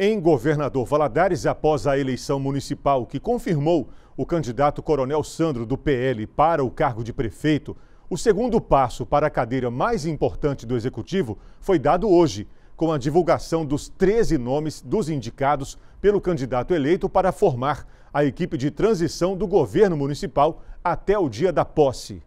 Em Governador Valadares, após a eleição municipal que confirmou o candidato Coronel Sandro do PL para o cargo de prefeito, o segundo passo para a cadeira mais importante do executivo foi dado hoje, com a divulgação dos 13 nomes dos indicados pelo candidato eleito para formar a equipe de transição do governo municipal até o dia da posse.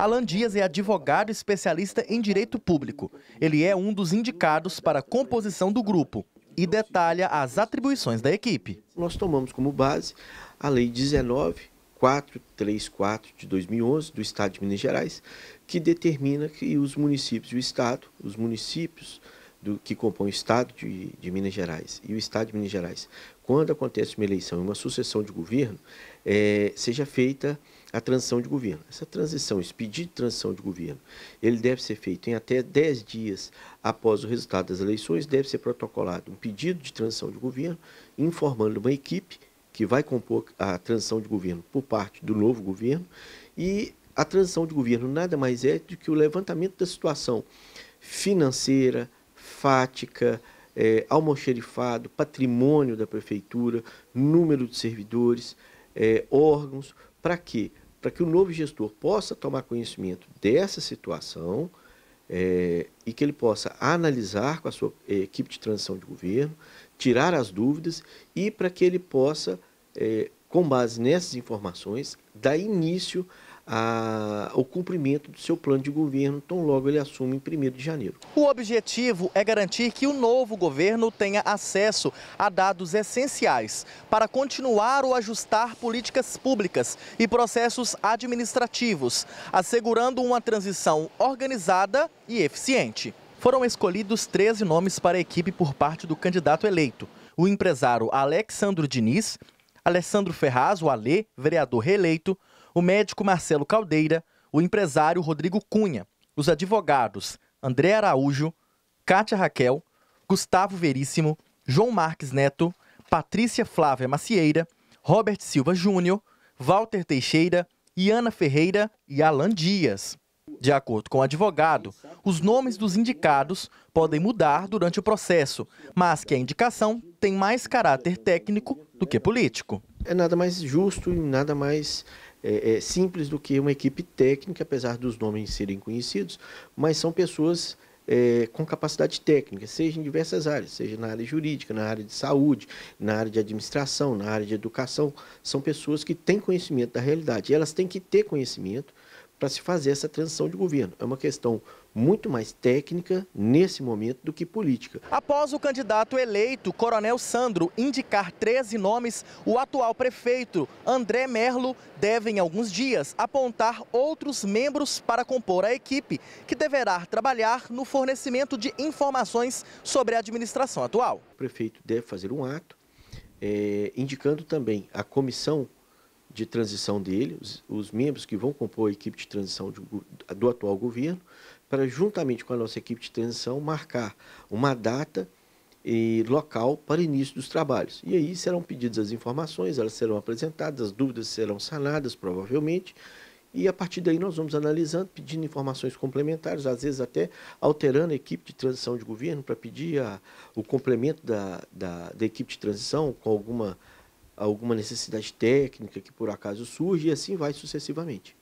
Alan Dias é advogado especialista em direito público. Ele é um dos indicados para a composição do grupo e detalha as atribuições da equipe. Nós tomamos como base a Lei 19434 de 2011 do Estado de Minas Gerais, que determina que os municípios, o Estado, os municípios do que compõe o Estado de, de, Minas Gerais e o Estado de Minas Gerais, quando acontece uma eleição e uma sucessão de governo, é, seja feita a transição de governo. Essa transição, esse pedido de transição de governo, ele deve ser feito em até 10 dias após o resultado das eleições, deve ser protocolado um pedido de transição de governo, informando uma equipe que vai compor a transição de governo por parte do novo governo e a transição de governo nada mais é do que o levantamento da situação financeira, fática, é, almoxerifado, patrimônio da prefeitura, número de servidores, é, órgãos, para quê? Para que o novo gestor possa tomar conhecimento dessa situação é, e que ele possa analisar com a sua é, equipe de transição de governo, tirar as dúvidas e para que ele possa, é, com base nessas informações, dar início a, cumprimento do seu plano de governo, tão logo ele assume em 1 de janeiro. O objetivo é garantir que o novo governo tenha acesso a dados essenciais para continuar ou ajustar políticas públicas e processos administrativos, assegurando uma transição organizada e eficiente. Foram escolhidos 13 nomes para a equipe por parte do candidato eleito. O empresário Alexandro Diniz, Alessandro Ferraz, o Alê, vereador reeleito, o médico Marcelo Caldeira, o empresário Rodrigo Cunha, os advogados André Araújo, Kátia Raquel, Gustavo Veríssimo, João Marques Neto, Patrícia Flávia Macieira, Robert Silva Júnior, Walter Teixeira, Iana Ferreira e Alan Dias. De acordo com o advogado, os nomes dos indicados podem mudar durante o processo, mas que a indicação tem mais caráter técnico do que político. É nada mais justo e nada mais é, é, simples do que uma equipe técnica, apesar dos nomes serem conhecidos, mas são pessoas é, com capacidade técnica, seja em diversas áreas, seja na área jurídica, na área de saúde, na área de administração, na área de educação, são pessoas que têm conhecimento da realidade. E elas têm que ter conhecimento para se fazer essa transição de governo. É uma questão muito mais técnica nesse momento do que política. Após o candidato eleito, Coronel Sandro, indicar 13 nomes, o atual prefeito, André Merlo, deve em alguns dias apontar outros membros para compor a equipe, que deverá trabalhar no fornecimento de informações sobre a administração atual. O prefeito deve fazer um ato, é, indicando também a comissão de transição dele, os, os, membros que vão compor a equipe de transição de, do atual governo, para, juntamente com a nossa equipe de transição, marcar uma data e local para início dos trabalhos. E aí serão pedidas as informações, elas serão apresentadas, as dúvidas serão sanadas, provavelmente, e a partir daí nós vamos analisando, pedindo informações complementares, às vezes até alterando a equipe de transição de governo para pedir a, o complemento da, da, da equipe de transição com alguma alguma necessidade técnica que por acaso surge e assim vai sucessivamente.